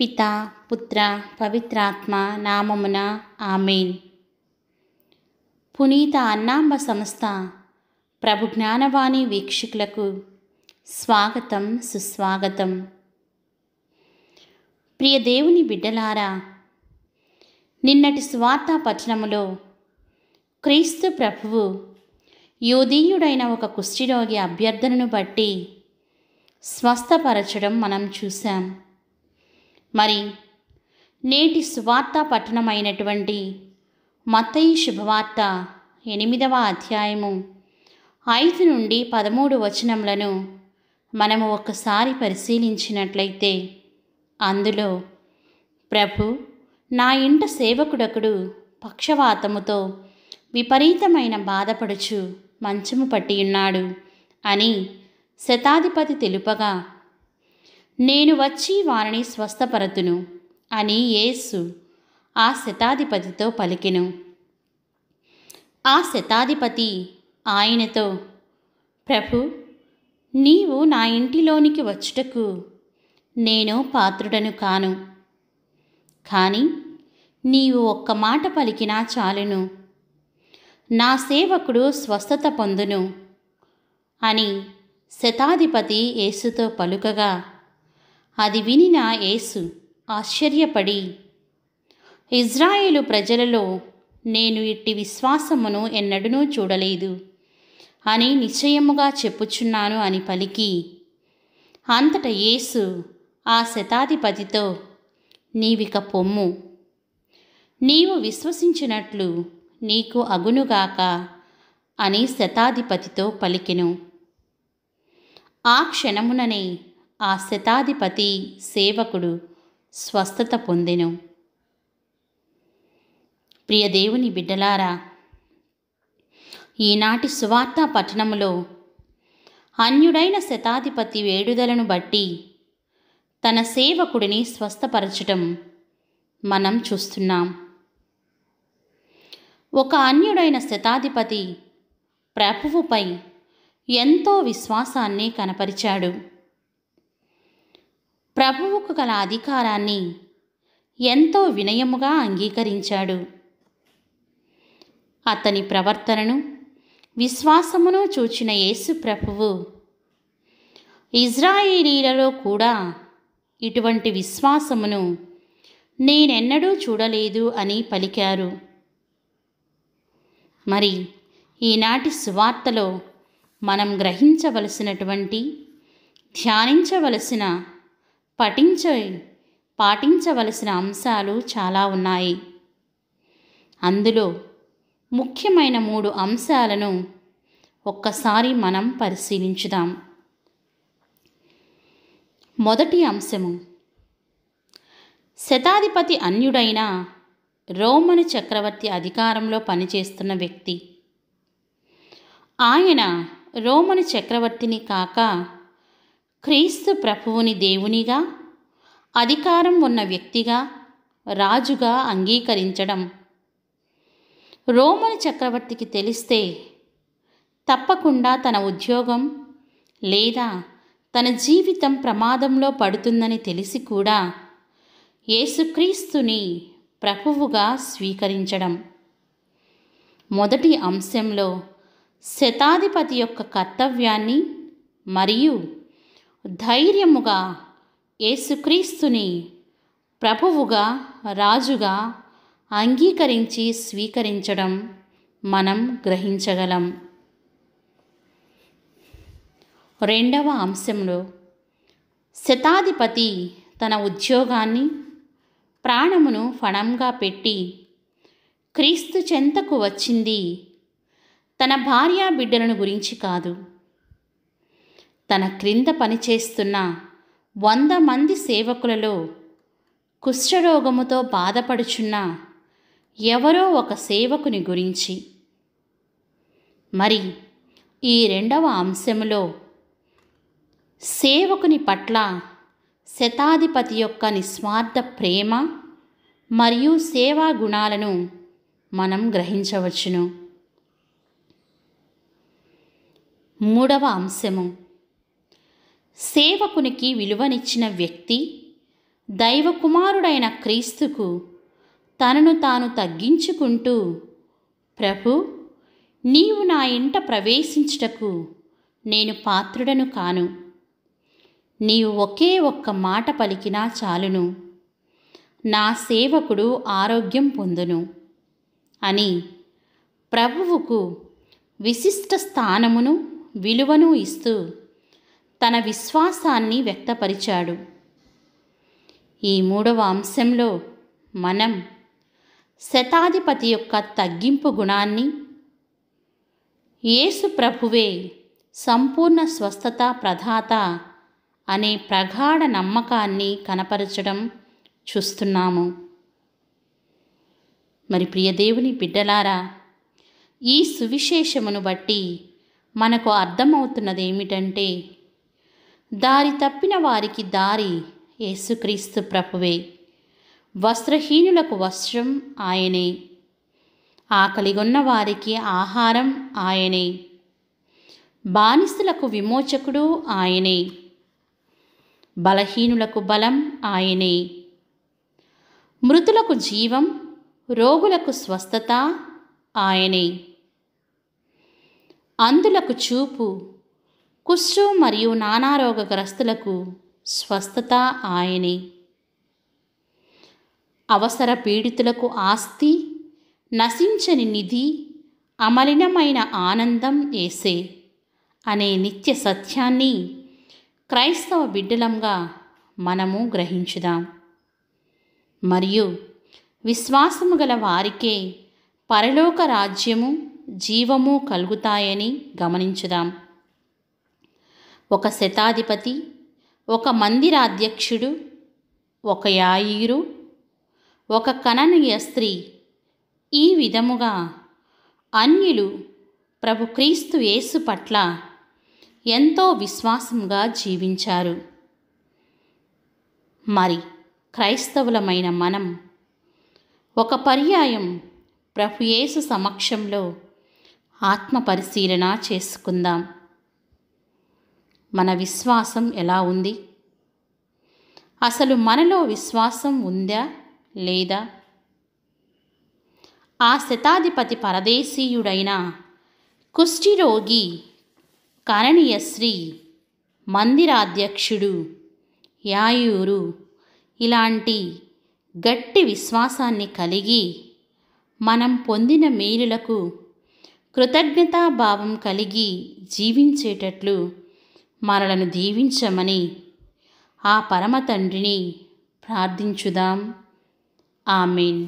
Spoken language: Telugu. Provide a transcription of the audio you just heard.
పిత పుత్ర పవిత్రాత్మ నామమున ఆమెన్ పునీత అన్నాంబ సంస్థ ప్రభు జ్ఞానవాణి వీక్షకులకు స్వాగతం సుస్వాగతం ప్రియ దేవుని బిడ్డలారా నిన్నటి స్వార్థ పఠనములో క్రీస్తు ప్రభువు యోధీయుడైన ఒక కుష్ఠిరోగి అభ్యర్థనను బట్టి స్వస్థపరచడం మనం చూశాం మరి నేటి సువార్త పట్టణమైనటువంటి మత్తయి శుభవార్త ఎనిమిదవ అధ్యాయము ఐదు నుండి పదమూడు వచనములను మనము ఒకసారి పరిశీలించినట్లయితే అందులో ప్రభు నా ఇంట సేవకుడొకడు పక్షవాతముతో విపరీతమైన బాధపడుచు మంచము పట్టియున్నాడు అని శతాధిపతి తెలుపగా నేను వచ్చి వారిని స్వస్థపరతును అని యేసు ఆ శతాధిపతితో పలికెను ఆ శతాధిపతి ఆయనతో ప్రభు నీవు నా ఇంటిలోనికి వచ్చుటకు నేను పాత్రుడను కాను కానీ నీవు ఒక్క మాట పలికినా చాలును నా సేవకుడు స్వస్థత పొందును అని శతాధిపతి యేసుతో పలుకగా అది నా యేసు ఆశ్చర్యపడి ఇజ్రాయేలు ప్రజలలో నేను ఇట్టి విశ్వాసమును ఎన్నడనూ చూడలేదు అని నిశ్చయముగా చెప్పుచున్నాను అని పలికి అంతట యేసు ఆ శతాధిపతితో నీవిక పొమ్ము నీవు విశ్వసించినట్లు నీకు అగునుగాక అని శతాధిపతితో పలికెను ఆ క్షణముననే ఆ శతాధిపతి సేవకుడు స్వస్థత పొందెను ప్రియదేవుని బిడ్డలారా ఈనాటి సువార్త పట్టణములో అన్యుడైన శతాధిపతి వేడుదలను బట్టి తన సేవకుడిని స్వస్థపరచటం మనం చూస్తున్నాం ఒక అన్యుడైన శతాధిపతి ప్రభువుపై ఎంతో విశ్వాసాన్ని కనపరిచాడు ప్రభువుకు గల అధికారాన్ని ఎంతో వినయముగా అంగీకరించాడు అతని ప్రవర్తనను విశ్వాసమును చూచిన యేసు ప్రభువు ఇజ్రాయేలీలలో కూడా ఇటువంటి విశ్వాసమును నేనెన్నడూ చూడలేదు అని పలికారు మరి ఈనాటి సువార్తలో మనం గ్రహించవలసినటువంటి ధ్యానించవలసిన పఠించ పాటించవలసిన అంశాలు చాలా ఉన్నాయి అందులో ముఖ్యమైన మూడు అంశాలను ఒక్కసారి మనం పరిశీలించుదాం మొదటి అంశము శతాధిపతి అన్యుడైన రోమను చక్రవర్తి అధికారంలో పనిచేస్తున్న వ్యక్తి ఆయన రోమను చక్రవర్తిని కాక క్రీస్తు ప్రభువుని దేవునిగా అధికారం ఉన్న వ్యక్తిగా రాజుగా అంగీకరించడం రోమన్ చక్రవర్తికి తెలిస్తే తప్పకుండా తన ఉద్యోగం లేదా తన జీవితం ప్రమాదంలో పడుతుందని తెలిసి కూడా యేసుక్రీస్తుని ప్రభువుగా స్వీకరించడం మొదటి అంశంలో శతాధిపతి యొక్క కర్తవ్యాన్ని మరియు ధైర్యముగా యేసుక్రీస్తుని ప్రభువుగా రాజుగా అంగీకరించి స్వీకరించడం మనం గ్రహించగలం రెండవ అంశంలో శతాధిపతి తన ఉద్యోగాన్ని ప్రాణమును ఫణంగా పెట్టి క్రీస్తు చెంతకు వచ్చింది తన భార్యా బిడ్డలను గురించి కాదు తన క్రింద పనిచేస్తున్న వంద మంది సేవకులలో కుష్ఠరోగముతో బాధపడుచున్న ఎవరో ఒక సేవకుని గురించి మరి ఈ రెండవ అంశంలో సేవకుని పట్ల శతాధిపతి యొక్క నిస్వార్థ ప్రేమ మరియు సేవా గుణాలను మనం గ్రహించవచ్చును మూడవ అంశము సేవకునికి విలువనిచ్చిన వ్యక్తి దైవకుమారుడైన క్రీస్తుకు తనను తాను తగ్గించుకుంటూ ప్రభు నీవు నా ఇంట ప్రవేశించుటకు నేను పాత్రుడను కాను నీవు ఒకే ఒక్క మాట పలికినా చాలును నా సేవకుడు ఆరోగ్యం పొందును అని ప్రభువుకు విశిష్ట స్థానమును విలువను ఇస్తూ తన విశ్వాసాన్ని వ్యక్తపరిచాడు ఈ మూడవ అంశంలో మనం శతాధిపతి యొక్క తగ్గింపు గుణాన్ని యేసు ప్రభువే సంపూర్ణ స్వస్థత ప్రధాత అనే ప్రగాఢ నమ్మకాన్ని కనపరచడం చూస్తున్నాము మరి ప్రియదేవుని బిడ్డలారా ఈ సువిశేషమును బట్టి మనకు అర్థమవుతున్నది ఏమిటంటే దారి తప్పిన వారికి దారి యేసుక్రీస్తు ప్రభువే వస్త్రహీనులకు వస్త్రం ఆయనే ఆకలిగొన్న వారికి ఆహారం ఆయనే బానిసులకు విమోచకుడు ఆయనే బలహీనులకు బలం ఆయనే మృతులకు జీవం రోగులకు స్వస్థత ఆయనే అందులకు చూపు కుష్టు మరియు నానారోగ్రస్తులకు స్వస్థత ఆయనే అవసర పీడితులకు ఆస్తి నశించని నిధి అమలినమైన ఆనందం ఏసే అనే నిత్య సత్యాన్ని క్రైస్తవ బిడ్డలంగా మనము గ్రహించుదాం మరియు విశ్వాసము గల వారికే పరలోక రాజ్యము జీవము కలుగుతాయని గమనించుదాం ఒక శతాధిపతి ఒక మందిరాధ్యక్షుడు ఒక యాయిరు ఒక కననీయ స్త్రీ ఈ విధముగా అన్యులు ప్రభు క్రీస్తు యేసు పట్ల ఎంతో విశ్వాసంగా జీవించారు మరి క్రైస్తవులమైన మనం ఒక పర్యాయం ప్రభు యేసు సమక్షంలో ఆత్మ పరిశీలన చేసుకుందాం మన విశ్వాసం ఎలా ఉంది అసలు మనలో విశ్వాసం ఉందా లేదా ఆ శతాధిపతి పరదేశీయుడైన కుష్ఠిరోగి కరణీయశ్రీ మందిరాధ్యక్షుడు యాయూరు ఇలాంటి గట్టి విశ్వాసాన్ని కలిగి మనం పొందిన మేలులకు కృతజ్ఞతాభావం కలిగి జీవించేటట్లు మనలను దీవించమని ఆ పరమ తండ్రిని ప్రార్థించుదాం ఆమెన్